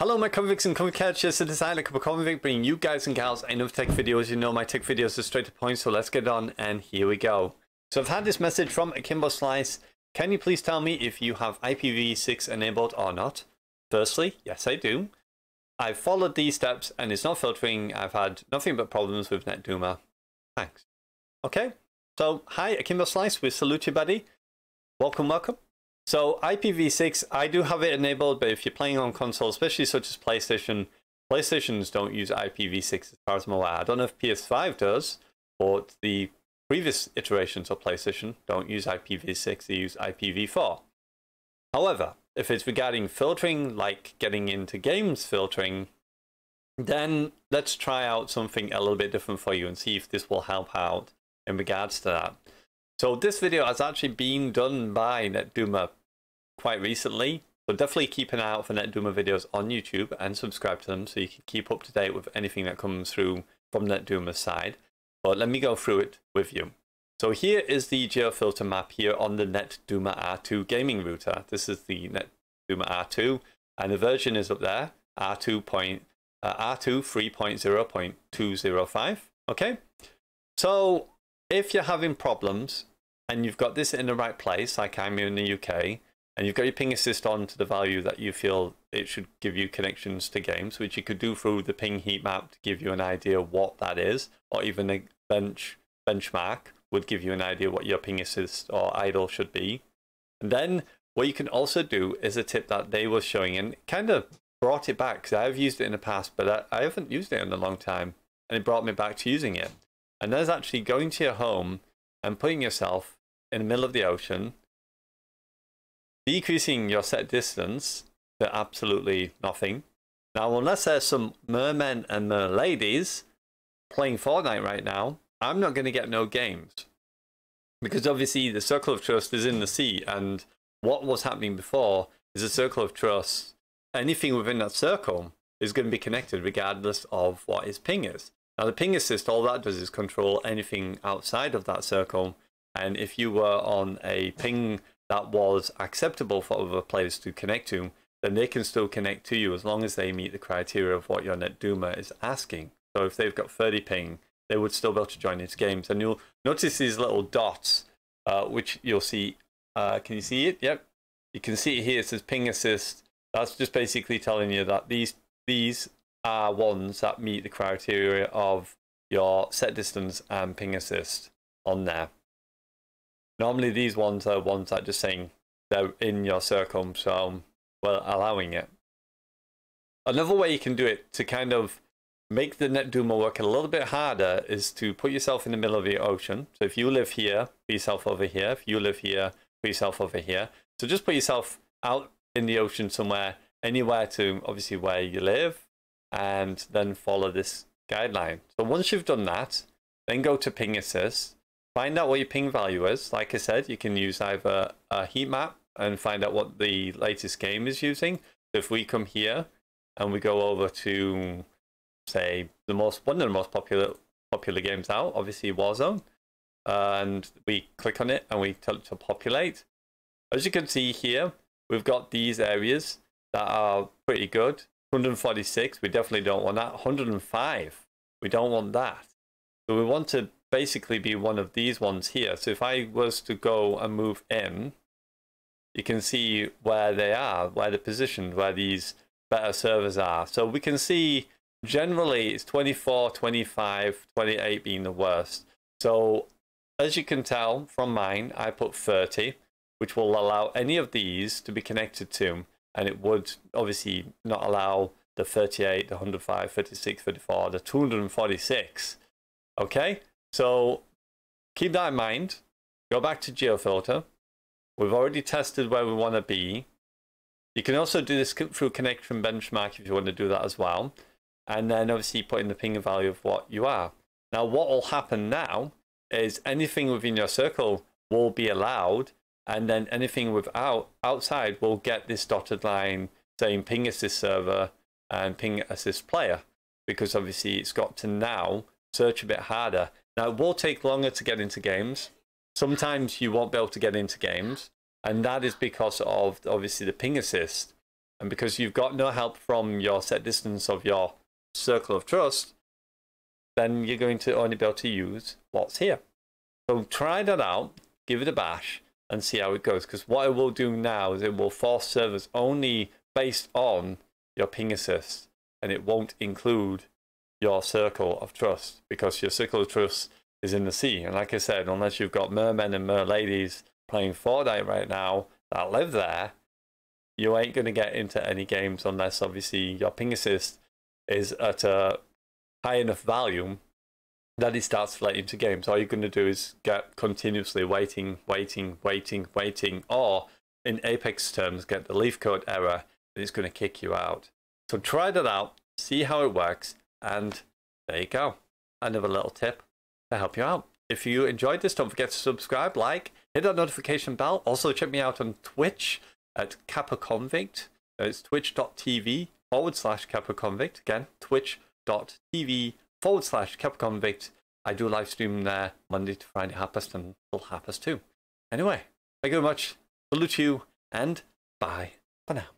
Hello my convicts and convict catchers, it is I, like a convict, bringing you guys and gals another tech video. As you know, my tech videos are straight to point, so let's get on and here we go. So I've had this message from Akimbo Slice. Can you please tell me if you have IPv6 enabled or not? Firstly, yes I do. I've followed these steps and it's not filtering. I've had nothing but problems with NetDuma. Thanks. Okay, so hi Akimbo Slice, we salute you buddy. Welcome, welcome. So IPv6, I do have it enabled, but if you're playing on consoles, especially such as PlayStation, PlayStations don't use IPv6 as far as I'm aware. I don't know if PS5 does, but the previous iterations of PlayStation don't use IPv6, they use IPv4. However, if it's regarding filtering, like getting into games filtering, then let's try out something a little bit different for you and see if this will help out in regards to that. So this video has actually been done by NetDuma quite recently. So definitely keep an eye out for NetDoomer videos on YouTube and subscribe to them so you can keep up to date with anything that comes through from NetDoomer's side. But let me go through it with you. So here is the geofilter map here on the NetDoomer R2 gaming router. This is the NetDoomer R2 and the version is up there, R2 uh, R2 3.0.205, okay? So if you're having problems and you've got this in the right place, like I'm in the UK, and you've got your ping assist on to the value that you feel it should give you connections to games, which you could do through the ping heat map to give you an idea what that is, or even a bench benchmark would give you an idea what your ping assist or idle should be. And then what you can also do is a tip that they were showing and kind of brought it back because I've used it in the past, but I, I haven't used it in a long time, and it brought me back to using it. And that's actually going to your home and putting yourself in the middle of the ocean decreasing your set distance to absolutely nothing. Now, unless there's some mermen and merladies playing Fortnite right now, I'm not going to get no games. Because obviously the circle of trust is in the sea, and what was happening before is a circle of trust. Anything within that circle is going to be connected regardless of what his ping is. Now the ping assist, all that does is control anything outside of that circle. And if you were on a ping that was acceptable for other players to connect to, then they can still connect to you as long as they meet the criteria of what your NetDuma is asking. So if they've got 30 ping, they would still be able to join these games. And you'll notice these little dots, uh, which you'll see. Uh, can you see it? Yep. You can see it here. It says ping assist. That's just basically telling you that these these are ones that meet the criteria of your set distance and ping assist on there. Normally, these ones are ones that just saying they're in your circle, so um, well, allowing it. Another way you can do it to kind of make the net more work a little bit harder is to put yourself in the middle of the ocean. So if you live here, put yourself over here. If you live here, put yourself over here. So just put yourself out in the ocean somewhere, anywhere to obviously where you live, and then follow this guideline. So once you've done that, then go to ping assist Find out what your ping value is. Like I said, you can use either a heat map and find out what the latest game is using. So if we come here and we go over to, say, the most one of the most popular popular games out, obviously Warzone, and we click on it and we tell it to populate. As you can see here, we've got these areas that are pretty good. 146, we definitely don't want that. 105, we don't want that. So we want to basically be one of these ones here. So if I was to go and move M, you can see where they are, where they're positioned, where these better servers are. So we can see generally it's 24, 25, 28 being the worst. So as you can tell from mine, I put 30, which will allow any of these to be connected to, and it would obviously not allow the 38, the 105, 36, 34, the 246. Okay, so keep that in mind. Go back to GeoFilter. We've already tested where we want to be. You can also do this through connection Benchmark if you want to do that as well. And then obviously put in the ping value of what you are. Now what will happen now is anything within your circle will be allowed and then anything without outside will get this dotted line saying ping assist server and ping assist player because obviously it's got to now search a bit harder now, it will take longer to get into games. Sometimes you won't be able to get into games, and that is because of obviously the ping assist, and because you've got no help from your set distance of your circle of trust. Then you're going to only be able to use what's here. So try that out, give it a bash, and see how it goes. Because what it will do now is it will force servers only based on your ping assist, and it won't include your circle of trust because your circle of trust is in the sea. And like I said, unless you've got mermen and merladies playing Fortnite right now that live there, you ain't going to get into any games unless obviously your ping assist is at a high enough volume that it starts flooding to games. All you're going to do is get continuously waiting, waiting, waiting, waiting, or in Apex terms, get the leaf code error and it's going to kick you out. So try that out, see how it works. And there you go. Another little tip to help you out. If you enjoyed this, don't forget to subscribe, like, hit that notification bell. Also, check me out on Twitch at Kappa Convict. Uh, it's twitch.tv forward slash Kappa Convict. Again, twitch.tv forward slash Kappa Convict. I do live stream there Monday to Friday, half past and till half past two. Anyway, thank you very much. Salute you and bye for now.